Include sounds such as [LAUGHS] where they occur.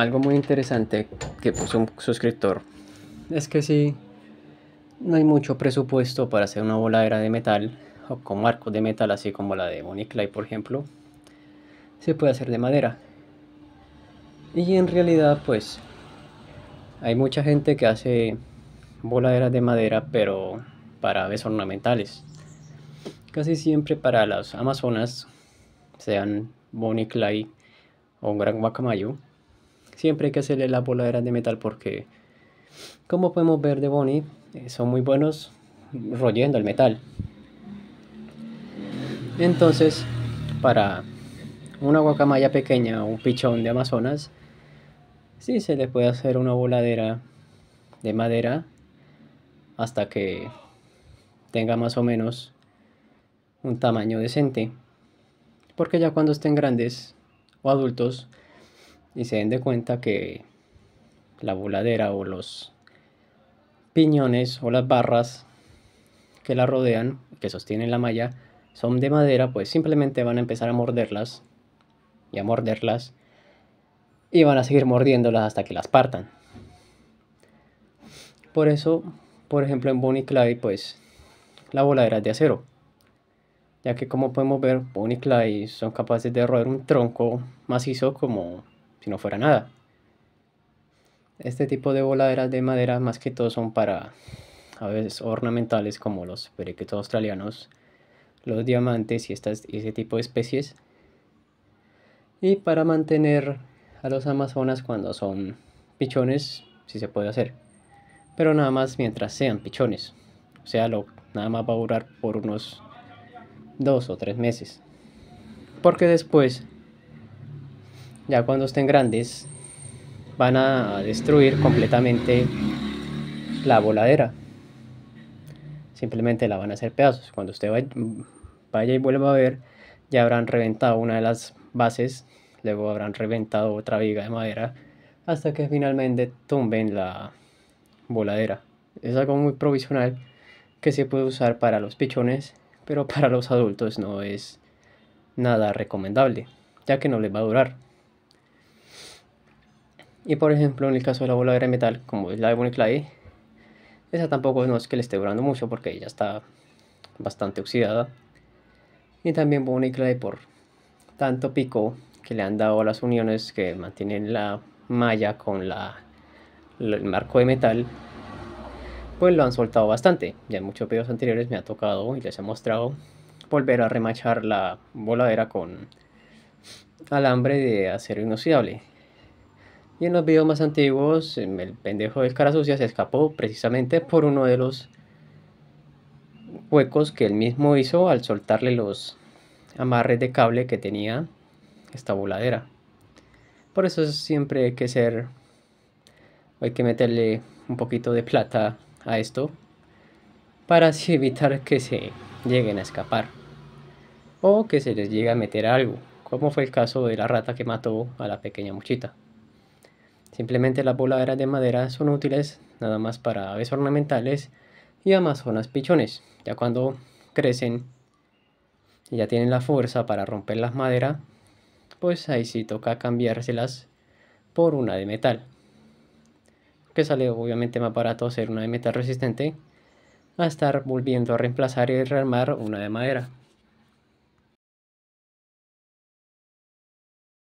algo muy interesante que puso un suscriptor es que si no hay mucho presupuesto para hacer una voladera de metal o con marcos de metal así como la de Bonnie Clay por ejemplo se puede hacer de madera y en realidad pues hay mucha gente que hace voladeras de madera pero para aves ornamentales casi siempre para las amazonas sean Bonnie Clay o un gran guacamayo siempre hay que hacerle las voladeras de metal porque, como podemos ver de Bonnie, eh, son muy buenos royendo el metal. Entonces, para una guacamaya pequeña o un pichón de Amazonas, sí se le puede hacer una voladera de madera hasta que tenga más o menos un tamaño decente. Porque ya cuando estén grandes o adultos, y se den de cuenta que la voladera o los piñones o las barras que la rodean, que sostienen la malla, son de madera, pues simplemente van a empezar a morderlas y a morderlas y van a seguir mordiéndolas hasta que las partan. Por eso, por ejemplo, en Bonnie Clyde, pues la voladera es de acero, ya que como podemos ver, Bonnie Clyde son capaces de roer un tronco macizo como no fuera nada. Este tipo de voladeras de madera más que todo son para a veces ornamentales como los periquitos australianos, los diamantes y, estas, ese tipo de especies. Y para mantener a los amazonas cuando son pichones, si sí se puede hacer. Pero nada más mientras sean pichones. O sea, lo, nada más va a durar por unos dos o tres meses. Porque después ya cuando estén grandes, van a destruir completamente la voladera. Simplemente la van a hacer pedazos. Cuando usted vaya y vuelva a ver, ya habrán reventado una de las bases, luego habrán reventado otra viga de madera, hasta que finalmente tumben la voladera. Es algo muy provisional que se puede usar para los pichones, pero para los adultos no es nada recomendable, ya que no les va a durar. Y por ejemplo, en el caso de la voladera de metal, como es la de Bonnie esa tampoco no es que le esté durando mucho porque ya está bastante oxidada. Y también Bonnie por tanto pico que le han dado a las uniones que mantienen la malla con el marco de metal, pues lo han soltado bastante. Ya en muchos videos anteriores me ha tocado y les he mostrado volver a remachar la voladera con alambre de acero inoxidable. Y en los videos más antiguos, em, el pendejo del cara sucia se escapó precisamente por uno de los huecos que él mismo hizo al soltarle los amarres de cable que tenía esta voladera. Por eso siempre hay que ser, hay que meterle un poquito de plata a esto para así [LAUGHS] evitar que se lleguen a escapar o que se les llegue a meter algo, como fue el caso de la rata que mató a la pequeña muchita. Simplemente las voladeras de madera son útiles nada más para aves ornamentales y amazonas pichones. Ya cuando crecen y ya tienen la fuerza para romper las maderas, pues ahí sí toca cambiárselas por una de metal. Que sale obviamente más barato hacer una de metal resistente a estar volviendo a reemplazar y rearmar una de madera.